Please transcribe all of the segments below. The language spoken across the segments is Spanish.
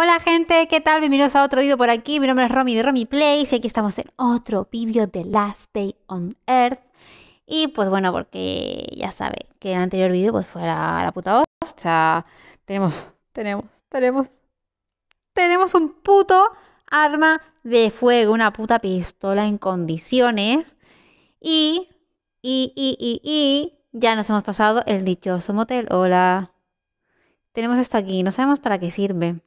Hola gente, ¿qué tal? Bienvenidos a otro vídeo por aquí. Mi nombre es Romy de Romy Place y aquí estamos en otro vídeo de Last Day on Earth. Y pues bueno, porque ya sabe que el anterior vídeo pues fue la, la puta hostia. Tenemos, tenemos, tenemos, tenemos un puto arma de fuego, una puta pistola en condiciones. Y, y, y, y, y, ya nos hemos pasado el dichoso motel. Hola. Tenemos esto aquí, no sabemos para qué sirve.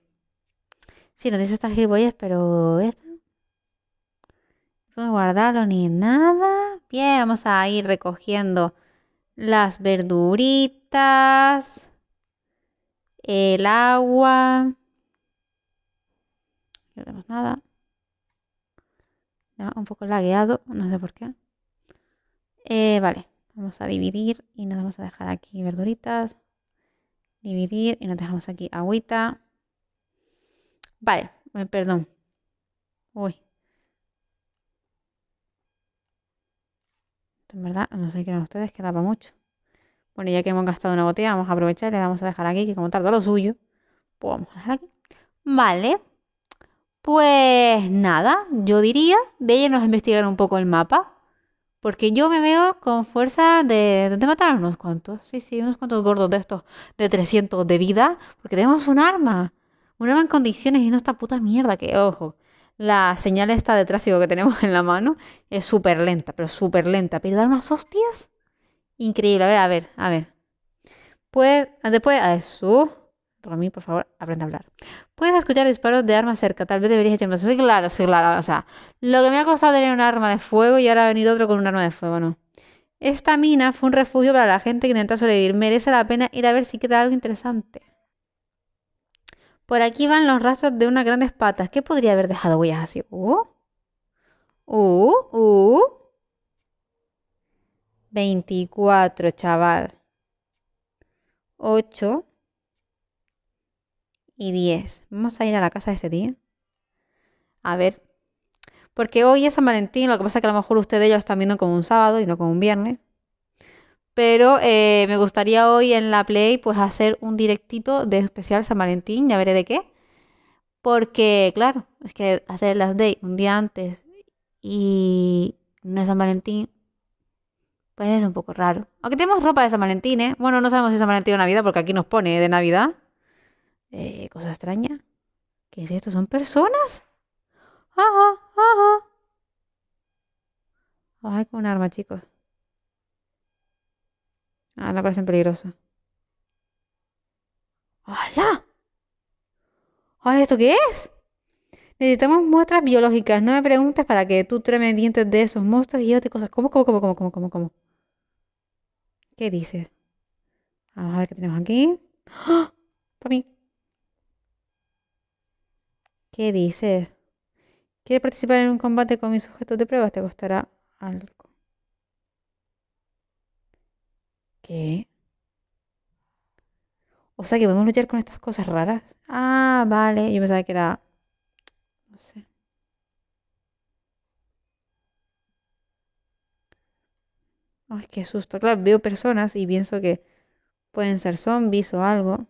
Sí, dice estas gilipollas, pero esta. No puedo guardarlo ni nada. Bien, vamos a ir recogiendo las verduritas, el agua. No tenemos nada. un poco lagueado, no sé por qué. Eh, vale, vamos a dividir y nos vamos a dejar aquí verduritas. Dividir y nos dejamos aquí agüita. Vale, eh, perdón. Uy. en verdad, no sé qué eran ustedes, que daba mucho. Bueno, ya que hemos gastado una botella, vamos a aprovechar y le vamos a dejar aquí, que como tarda lo suyo, pues vamos a dejar aquí. Vale. Pues nada, yo diría de ella nos investigar un poco el mapa. Porque yo me veo con fuerza de, ¿Dónde mataron? unos cuantos. Sí, sí, unos cuantos gordos de estos de 300 de vida. Porque tenemos un arma una en condiciones y no esta puta mierda que, ojo, la señal esta de tráfico que tenemos en la mano es súper lenta, pero súper lenta. Pero da unas hostias. Increíble. A ver, a ver, a ver. Pues, después, a eso. por favor, aprende a hablar. Puedes escuchar disparos de armas cerca. Tal vez deberías echarme Sí, claro, sí, claro. O sea, lo que me ha costado tener un arma de fuego y ahora venir otro con un arma de fuego, no. Esta mina fue un refugio para la gente que intenta sobrevivir. Merece la pena ir a ver si queda algo interesante. Por aquí van los rastros de unas grandes patas. ¿Qué podría haber dejado huellas así? Uh, uh, uh. 24, chaval. 8 y 10. Vamos a ir a la casa de este día. A ver. Porque hoy es San Valentín, lo que pasa es que a lo mejor ustedes ya lo están viendo como un sábado y no como un viernes. Pero eh, me gustaría hoy en la Play pues hacer un directito de especial San Valentín, ya veré de qué. Porque, claro, es que hacer las Day un día antes y no es San Valentín, pues es un poco raro. Aunque tenemos ropa de San Valentín, ¿eh? Bueno, no sabemos si es San Valentín o Navidad, porque aquí nos pone de Navidad. Eh, cosa extraña. ¿Qué es esto? ¿Son personas? Ajá, ajá. Ay, con un arma, chicos. Ah, la parecen peligrosa. ¡Hola! ¿Hola, esto qué es? Necesitamos muestras biológicas, no me preguntes para que tú tremes dientes de esos monstruos y otras cosas. ¿Cómo, cómo, cómo, cómo, cómo, cómo, cómo? ¿Qué dices? Vamos a ver qué tenemos aquí. ¡Ah! Para mí. ¿Qué dices? ¿Quieres participar en un combate con mis sujetos de pruebas? Te costará algo. O sea que podemos luchar con estas cosas raras. Ah, vale. Yo pensaba que era... No sé. Ay, qué susto. Claro, veo personas y pienso que pueden ser zombies o algo.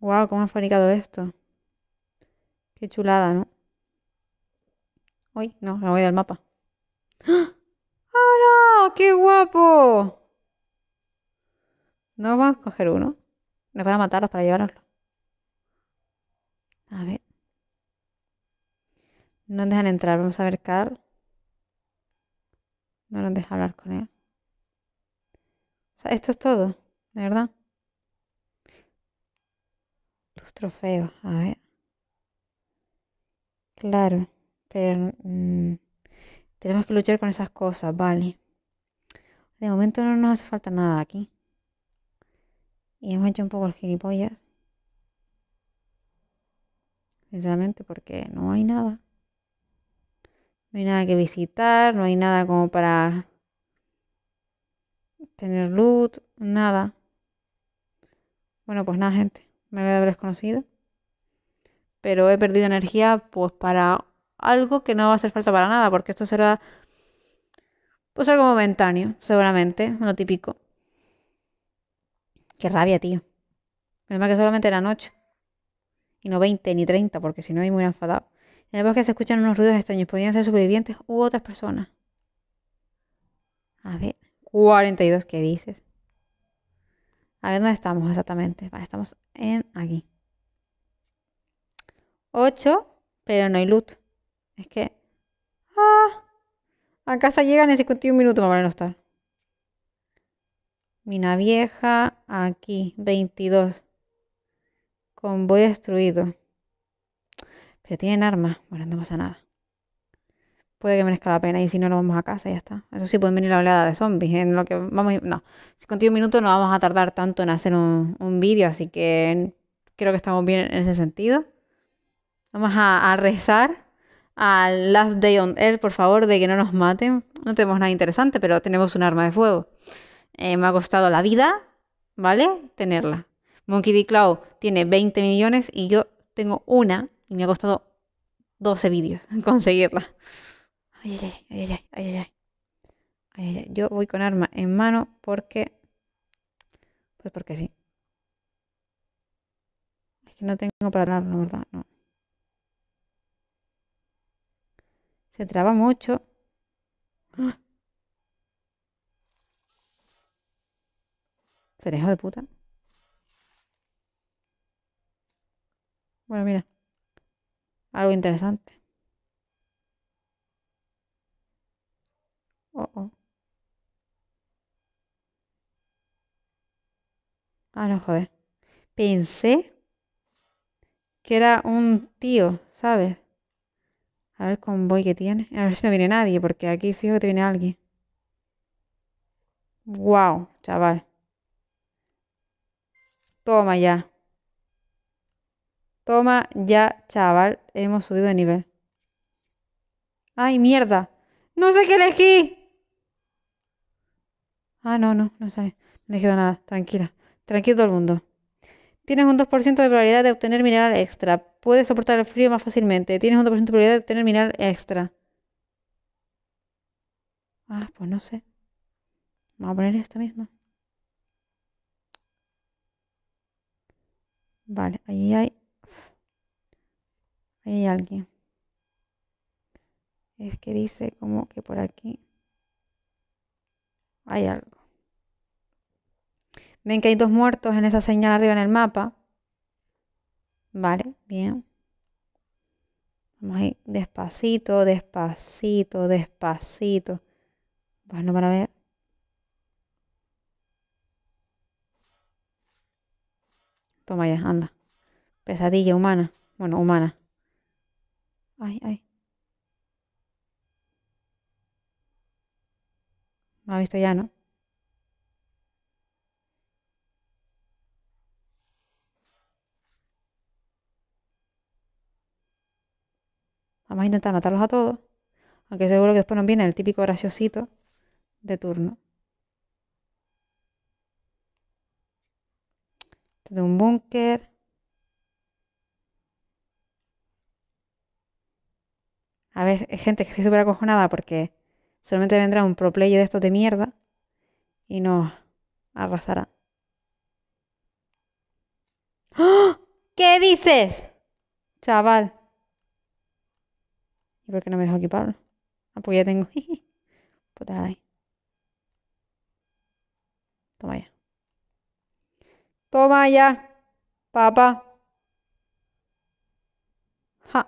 Wow, cómo han fabricado esto. Qué chulada, ¿no? Uy, no, me voy del mapa. ¡Ah, ¡Qué guapo! No vamos a coger uno. Nos van a matar para llevarlo? A ver. No nos dejan entrar. Vamos a ver Carl. No nos dejan hablar con él. esto es todo, de verdad. Tus trofeos, a ver. Claro. Pero mm, tenemos que luchar con esas cosas, vale. De momento no nos hace falta nada aquí. Y hemos hecho un poco el gilipollas. Sinceramente, porque no hay nada. No hay nada que visitar, no hay nada como para tener luz. nada. Bueno, pues nada, gente. Me voy a haber desconocido. Pero he perdido energía pues para algo que no va a hacer falta para nada, porque esto será pues algo momentáneo, seguramente, no típico. Qué rabia, tío. Menos que solamente eran noche Y no 20 ni 30, porque si no, me hubiera enfadado. En el bosque se escuchan unos ruidos extraños. ¿Podrían ser supervivientes u otras personas. A ver. 42, ¿qué dices? A ver, ¿dónde estamos exactamente? Vale, estamos en aquí. 8, pero no hay luz. Es que. ¡Ah! A casa llegan en 51 minutos, me no a estar. Mina Vieja, aquí, 22. Convoy destruido. Pero tienen armas. Bueno, no pasa nada. Puede que merezca la pena y si no, lo vamos a casa y ya está. Eso sí, pueden venir la oleada de zombies. En ¿eh? lo que vamos No, 51 minutos no vamos a tardar tanto en hacer un, vídeo, así que creo que estamos bien en ese sentido. Vamos a, a rezar a Last Day on Earth, por favor, de que no nos maten. No tenemos nada interesante, pero tenemos un arma de fuego. Eh, me ha costado la vida, ¿vale? Tenerla. Monkey D. Cloud tiene 20 millones y yo tengo una y me ha costado 12 vídeos conseguirla. Ay, ay, ay, ay, ay, ay, ay, ay, Yo voy con arma en mano porque... Pues porque sí. Es que no tengo para hablar, la verdad, no. Se traba mucho. Cerejo de puta. Bueno, mira. Algo interesante. Oh, oh. Ah, no, joder. Pensé que era un tío, ¿sabes? A ver el convoy que tiene. A ver si no viene nadie, porque aquí fijo que viene alguien. Wow, chaval. Toma ya. Toma ya, chaval. Hemos subido de nivel. ¡Ay, mierda! ¡No sé qué elegí! Ah, no, no, no sé. No he elegido nada. Tranquila. Tranquilo todo el mundo. Tienes un 2% de probabilidad de obtener mineral extra. Puedes soportar el frío más fácilmente. Tienes un 2% de probabilidad de obtener mineral extra. Ah, pues no sé. Vamos a poner esta misma. Vale, ahí hay... Ahí hay alguien. Es que dice como que por aquí hay algo. ¿Ven que hay dos muertos en esa señal arriba en el mapa? Vale, bien. Vamos ahí despacito, despacito, despacito. Bueno, para ver. Toma ya, anda. Pesadilla humana. Bueno, humana. Ay, ay. No ha visto ya, ¿no? Vamos a intentar matarlos a todos, aunque seguro que después nos viene el típico graciosito de turno. Este un búnker. A ver, gente que estoy súper acojonada porque solamente vendrá un pro player de estos de mierda y nos arrasará. ¡Ah! ¿Qué dices? Chaval porque no me dejo equiparlo Ah, pues ya tengo. pues déjala ahí. Toma ya. Toma ya, papá. Ja.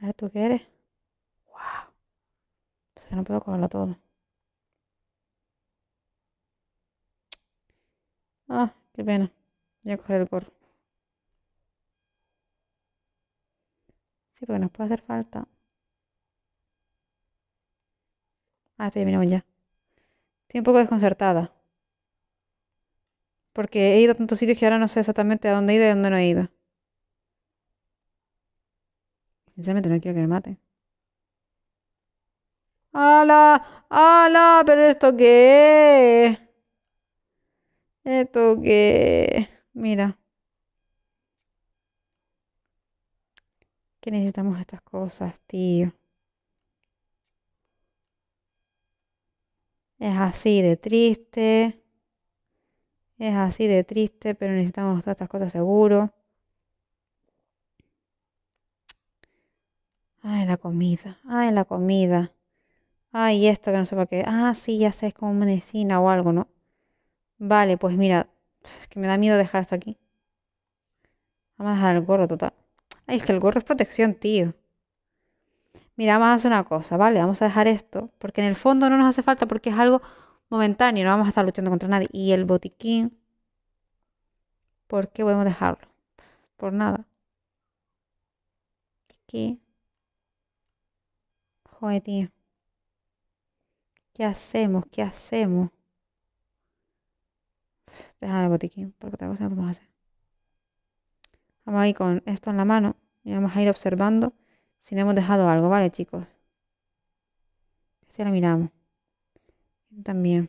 ver tú qué eres. Wow. Pues que no puedo cogerlo todo. Ah, qué pena. Voy a coger el gorro. Sí, porque nos puede hacer falta. Ah, estoy mirando ya. Estoy un poco desconcertada. Porque he ido a tantos sitios que ahora no sé exactamente a dónde he ido y a dónde no he ido. Sinceramente no quiero que me maten. ¡Hala! ¡Hala! ¿Pero esto qué? ¿Esto qué? Mira. necesitamos estas cosas, tío. Es así de triste. Es así de triste, pero necesitamos todas estas cosas seguro. Ay, la comida. Ay, la comida. Ay, esto que no sé para qué. Ah, sí, ya sé, es como medicina o algo, ¿no? Vale, pues mira, es que me da miedo dejar esto aquí. Vamos a dejar el gorro total. Ay, es que el gorro es protección, tío. Mira, vamos a hacer una cosa, ¿vale? Vamos a dejar esto, porque en el fondo no nos hace falta, porque es algo momentáneo, no vamos a estar luchando contra nadie. Y el botiquín, ¿por qué podemos dejarlo? Por nada. ¿Qué? Joder, tío. ¿Qué hacemos? ¿Qué hacemos? Dejar el botiquín, porque otra cosa no podemos hacer. Vamos ahí con esto en la mano y vamos a ir observando si le hemos dejado algo, ¿vale, chicos? Este la miramos. Este también.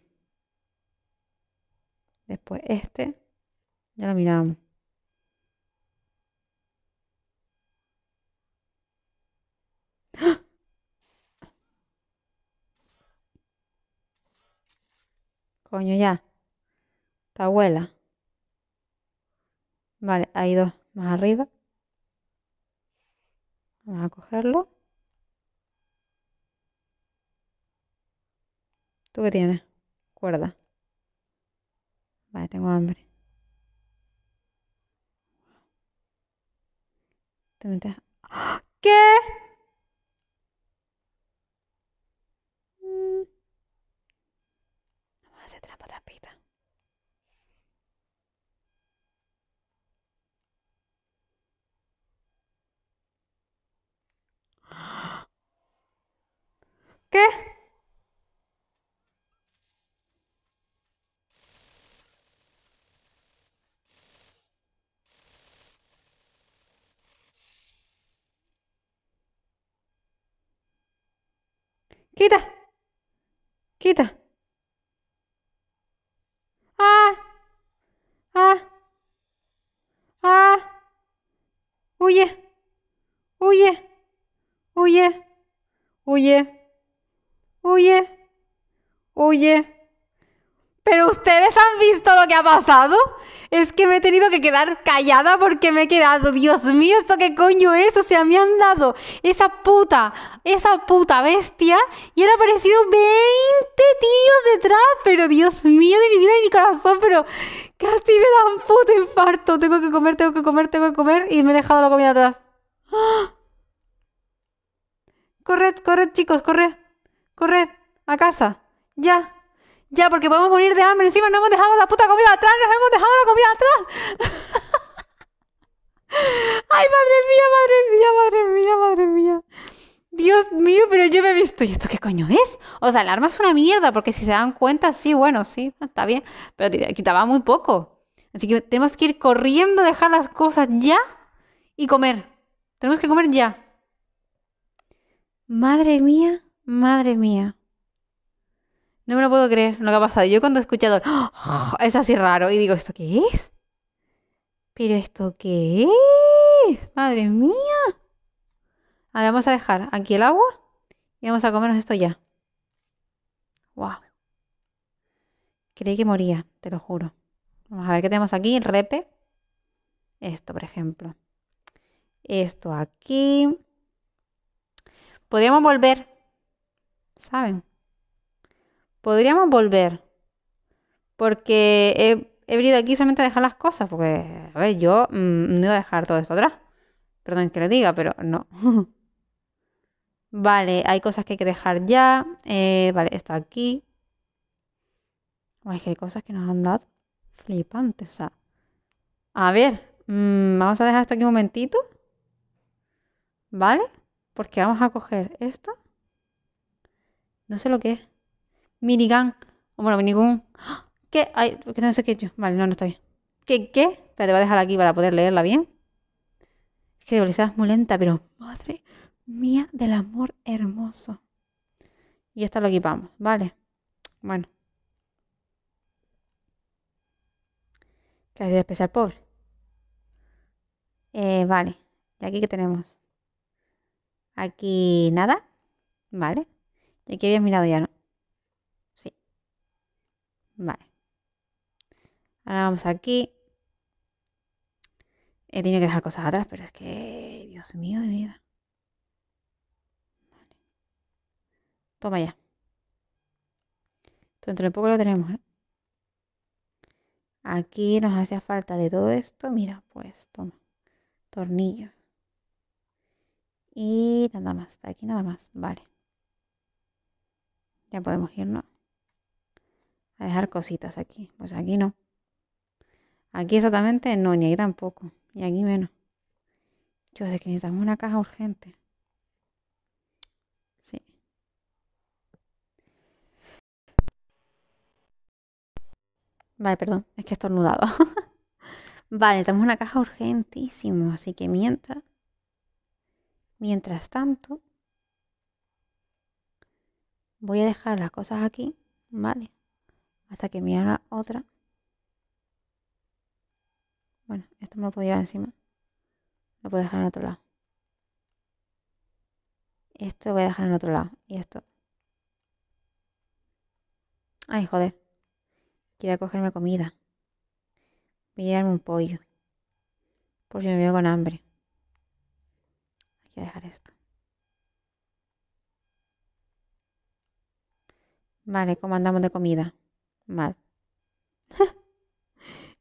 Después este. Ya lo miramos. ¡Ah! Coño, ya. Tu abuela. Vale, hay dos más arriba. Vamos a cogerlo. ¿Tú qué tienes? Cuerda. Vale, tengo hambre. ¿Te metes? ¡Ah! ¿Qué? ¿Qué? Quita. Quita. Ah. Ah. Ah. Huye. Oye, oye, oye. Pero ustedes han visto lo que ha pasado. Es que me he tenido que quedar callada porque me he quedado. Dios mío, ¿esto qué coño es? O sea, me han dado esa puta, esa puta bestia y han aparecido 20 tíos detrás. Pero Dios mío, de mi vida y mi corazón, pero casi me da un puto infarto. Tengo que comer, tengo que comer, tengo que comer y me he dejado la comida atrás. ¡Ah! corred, corred chicos, corred, corred, a casa, ya, ya, porque podemos morir de hambre, encima no hemos dejado la puta comida atrás, nos hemos dejado la comida atrás. Ay, madre mía, madre mía, madre mía, madre mía. Dios mío, pero yo me he visto, ¿y esto qué coño es? O sea, el arma es una mierda, porque si se dan cuenta, sí, bueno, sí, está bien, pero quitaba muy poco. Así que tenemos que ir corriendo, dejar las cosas ya y comer. Tenemos que comer ya. Madre mía, madre mía. No me lo puedo creer, lo que ha pasado. Yo cuando he escuchado, ¡Ah! es así raro, y digo, ¿esto qué es? ¿Pero esto qué es? Madre mía. A ver, vamos a dejar aquí el agua y vamos a comernos esto ya. Wow. Creí que moría, te lo juro. Vamos a ver qué tenemos aquí, repe. Esto, por ejemplo. Esto aquí. Podríamos volver, ¿saben? Podríamos volver, porque he, venido aquí solamente a dejar las cosas, porque, a ver, yo mm, no iba a dejar todo esto atrás. Perdón que le diga, pero no. vale, hay cosas que hay que dejar ya. Eh, vale, esto aquí. Ay, que hay cosas que nos han dado flipantes, o sea. A ver, mm, vamos a dejar esto aquí un momentito. ¿Vale? Porque vamos a coger esto. No sé lo que es. Minigun. O bueno, minigun. ¡Ah! ¿Qué? Ay, que no sé qué he hecho. Vale, no, no está bien. ¿Qué? ¿Qué? Pero te voy a dejar aquí para poder leerla bien. Es que de es muy lenta, pero madre mía del amor hermoso. Y esta lo equipamos, ¿vale? Bueno. Que haces pobre. Eh, vale. ¿Y aquí qué tenemos? Aquí nada, ¿vale? Y aquí habías mirado ya, ¿no? Sí. Vale. Ahora vamos aquí. He tenido que dejar cosas atrás, pero es que... Dios mío, de vida. Vale. Toma ya. Entonces, dentro de poco lo tenemos, ¿eh? Aquí nos hacía falta de todo esto. Mira, pues, toma. Tornillos. Y nada más, aquí nada más, vale. Ya podemos irnos a dejar cositas aquí. Pues aquí no. Aquí exactamente no, ni aquí tampoco. Y aquí menos. Yo sé que necesitamos una caja urgente. Sí. Vale, perdón, es que he estornudado. vale, necesitamos una caja urgentísimo. Así que mientras Mientras tanto, voy a dejar las cosas aquí, ¿vale? Hasta que me haga otra. Bueno, esto me lo puedo llevar encima. Lo puedo dejar en otro lado. Esto voy a dejar en otro lado. Y esto. Ay, joder. Quiero cogerme comida. Voy a llevarme un pollo. Por si me veo con hambre dejar esto. Vale, como andamos de comida? Mal.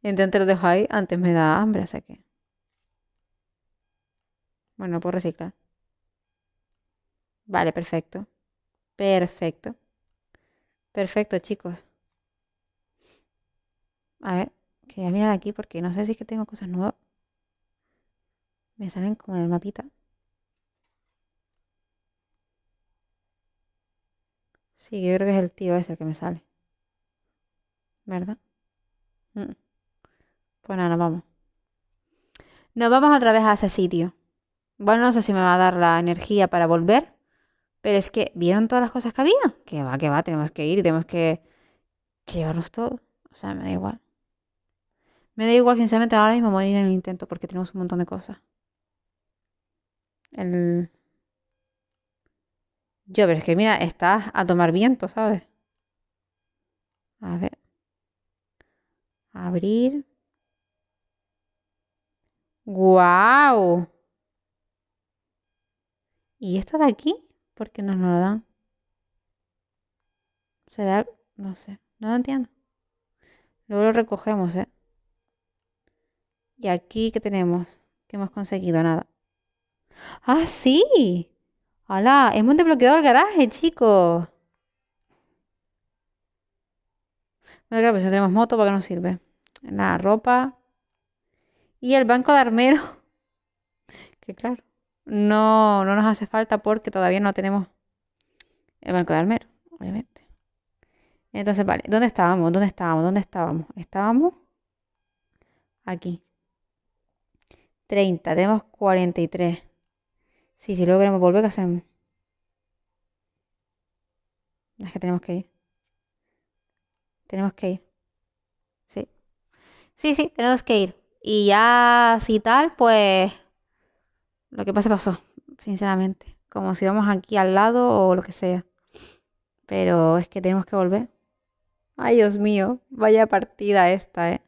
entonces lo dejo ahí, antes me da hambre, así que... Bueno, por reciclar. Vale, perfecto. Perfecto. Perfecto, chicos. A ver, quería mirar aquí porque no sé si es que tengo cosas nuevas. Me salen como en el mapita. Sí, yo creo que es el tío ese que me sale. ¿Verdad? Mm. Pues nada, nos vamos. Nos vamos otra vez a ese sitio. Bueno, no sé si me va a dar la energía para volver. Pero es que, ¿vieron todas las cosas que había? Que va, que va, tenemos que ir, tenemos que, que llevarnos todo. O sea, me da igual. Me da igual, sinceramente, ahora mismo morir en el intento porque tenemos un montón de cosas. El, yo, pero es que mira, estás a tomar viento, ¿sabes? A ver. Abrir. ¡Guau! ¿Y esto de aquí? ¿Por qué no nos lo dan? ¿Será? No sé. No lo entiendo. Luego lo recogemos, ¿eh? ¿Y aquí qué tenemos? ¿Qué hemos conseguido? Nada. ¡Ah, sí! ¡Hala! Hemos desbloqueado el garaje, chicos. Bueno, claro, pues ya tenemos moto, ¿para qué nos sirve? La ropa. Y el banco de armero. Que claro, no, no nos hace falta porque todavía no tenemos el banco de armero, obviamente. Entonces, vale, ¿dónde estábamos? ¿Dónde estábamos? ¿Dónde estábamos? Estábamos aquí. 30, tenemos 43. Sí, si luego queremos volver, ¿qué hacemos? Es que tenemos que ir. Tenemos que ir. Sí. Sí, sí, tenemos que ir. Y ya, si tal, pues lo que pasa, pasó, sinceramente. Como si vamos aquí al lado o lo que sea. Pero es que tenemos que volver. Ay, Dios mío, vaya partida esta, ¿eh?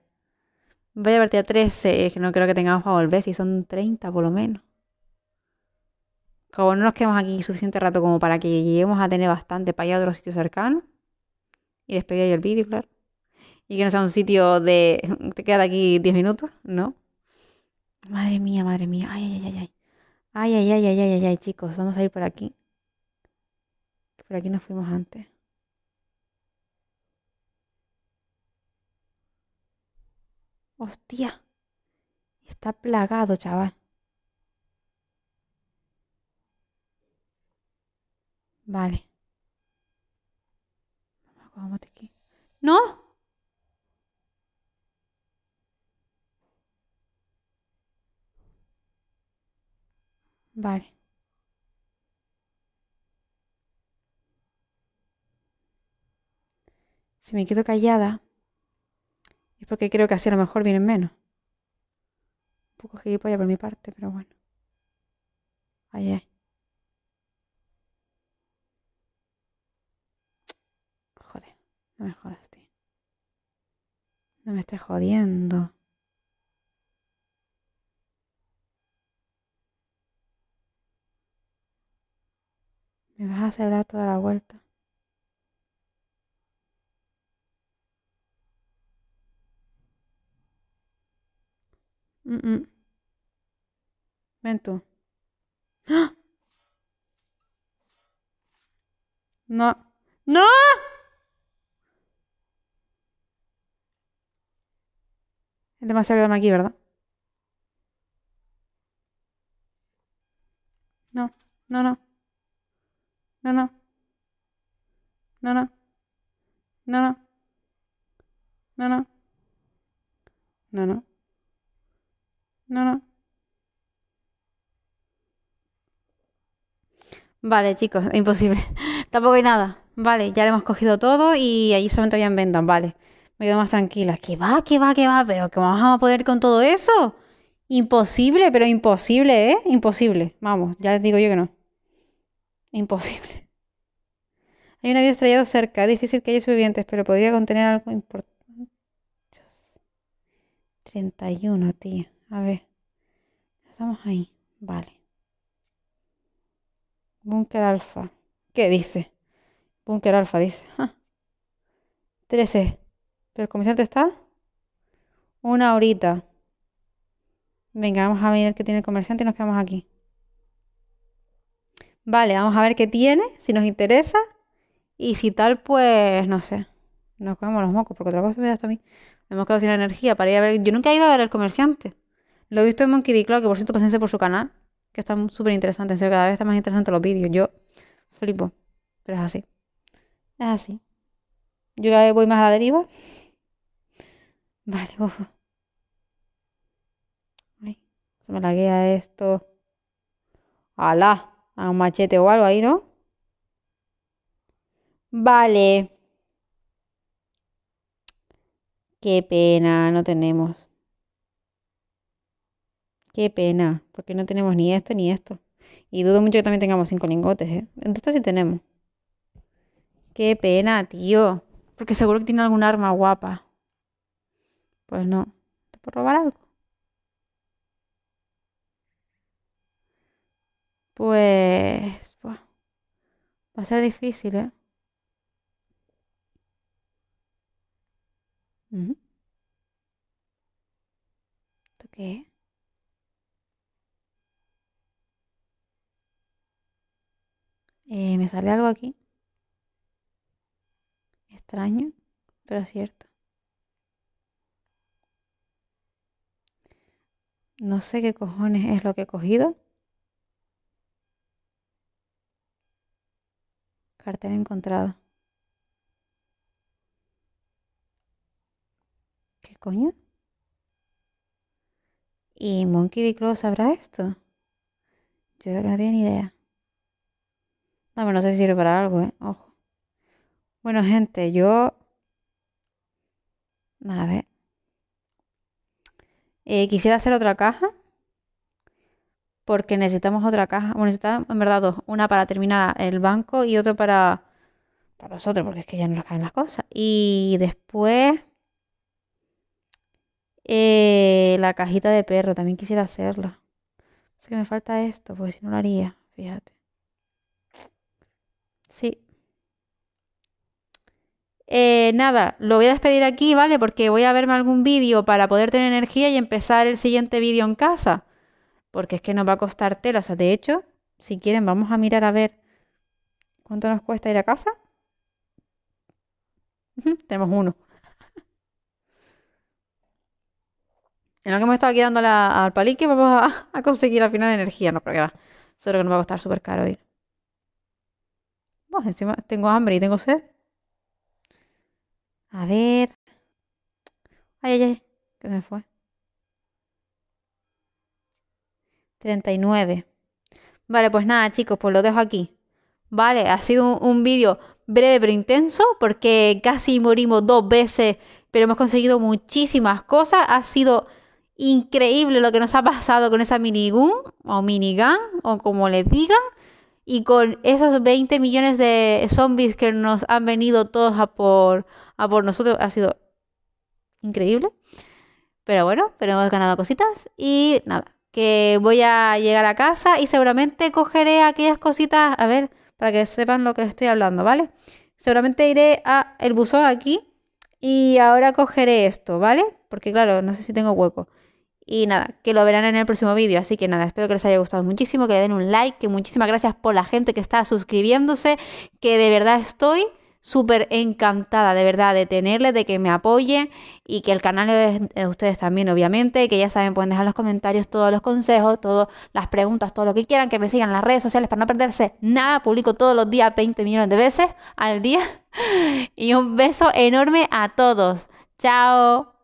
Vaya partida 13, es que no creo que tengamos para volver, si son 30 por lo menos. Como no nos quedamos aquí suficiente rato como para que lleguemos a tener bastante para ir a otro sitio cercano. Y despedir el vídeo, claro. Y que no sea un sitio de. Te quedas aquí 10 minutos, ¿no? Madre mía, madre mía. Ay, ay, ay, ay. Ay, ay, ay, ay, ay, ay, ay, chicos. Vamos a ir por aquí. Por aquí nos fuimos antes. Hostia. Está plagado, chaval. Vale. Vamos aquí. ¡No! Vale. Si me quedo callada, es porque creo que así a lo mejor vienen menos. Un poco gilipollas por mi parte, pero bueno. Ahí No me jodas, tío. No me estés jodiendo. Me vas a hacer dar toda la vuelta. Ven tú. ¡Ah! No. ¡No! Es demasiado grande aquí, ¿verdad? No, no, no. No, no. No, no. No, no. No, no. No, no. No, no. Vale, chicos, imposible. Tampoco hay nada. Vale, ya lo hemos cogido todo y allí solamente en venta. Vale. Me quedo más tranquila. ¿Qué va? ¿Qué va? ¿Qué va? ¿Pero que vamos a poder con todo eso? Imposible, pero imposible, ¿eh? Imposible. Vamos, ya les digo yo que no. Imposible. Hay un avión estrellado cerca. difícil que haya sobrevivientes, pero podría contener algo importante. 31, tío. A ver. Estamos ahí. Vale. Búnker alfa. ¿Qué dice? Búnker alfa dice. 13. Ah. Pero el comerciante está una horita. Venga, vamos a ver qué tiene el comerciante y nos quedamos aquí. Vale, vamos a ver qué tiene, si nos interesa. Y si tal, pues no sé. Nos comemos los mocos, porque otra cosa me da hasta a mí. Me hemos quedado sin energía para ir a ver. Yo nunca he ido a ver al comerciante. Lo he visto en Monkey D. Cloud, que por cierto, pasense por su canal, que está súper interesante. En cada vez están más interesantes los vídeos. Yo flipo. Pero es así. Es así. Yo ya voy más a la deriva. Vale, Ay, se me laguea esto. ¡Hala! A un machete o algo ahí, ¿no? Vale. Qué pena, no tenemos. Qué pena, porque no tenemos ni esto ni esto. Y dudo mucho que también tengamos cinco lingotes, ¿eh? Entonces sí tenemos. Qué pena, tío. Porque seguro que tiene algún arma guapa. Pues no. ¿Te puedo robar algo? Pues... Va a ser difícil, ¿eh? qué? Eh, me sale algo aquí. Extraño, pero cierto. No sé qué cojones es lo que he cogido. Cartel encontrado. ¿Qué coño? ¿Y Monkey D. Claw sabrá esto? Yo creo que no tiene ni idea. No, pero no sé si sirve para algo, ¿eh? Ojo. Bueno, gente, yo... A ver. Eh, quisiera hacer otra caja. Porque necesitamos otra caja. Bueno, necesitamos en verdad dos. Una para terminar el banco y otra para, para nosotros, porque es que ya no nos caen las cosas. Y después... Eh, la cajita de perro, también quisiera hacerla. Así que me falta esto, porque si no lo haría, fíjate. Sí, eh, nada, lo voy a despedir aquí, ¿vale? Porque voy a verme algún vídeo para poder tener energía y empezar el siguiente vídeo en casa. Porque es que nos va a costar tela. O sea, de hecho, si quieren, vamos a mirar a ver cuánto nos cuesta ir a casa. Tenemos uno. en lo que hemos estado quedando al palique, vamos a, conseguir al final energía. No, pero que va. Solo que nos va a costar súper caro ir. Bueno, encima tengo hambre y tengo sed. A ver. Ay, ay, ay, que me fue. 39. Vale, pues nada, chicos, pues lo dejo aquí. Vale, ha sido un, un vídeo breve pero intenso porque casi morimos dos veces, pero hemos conseguido muchísimas cosas. Ha sido increíble lo que nos ha pasado con esa minigun o minigun o como les digan y con esos 20 millones de zombies que nos han venido todos a por a ah, por nosotros ha sido increíble. Pero bueno, pero hemos ganado cositas y nada, que voy a llegar a casa y seguramente cogeré aquellas cositas, a ver, para que sepan lo que estoy hablando, ¿vale? Seguramente iré a el buzón aquí y ahora cogeré esto, ¿vale? Porque claro, no sé si tengo hueco. Y nada, que lo verán en el próximo vídeo. Así que nada, espero que les haya gustado muchísimo, que le den un like, que muchísimas gracias por la gente que está suscribiéndose, que de verdad estoy súper encantada de verdad de tenerle, de que me apoye y que el canal de eh, ustedes también, obviamente, que ya saben, pueden dejar los comentarios todos los consejos, todas las preguntas, todo lo que quieran, que me sigan en las redes sociales para no perderse nada, publico todos los días 20 millones de veces al día y un beso enorme a todos. Chao.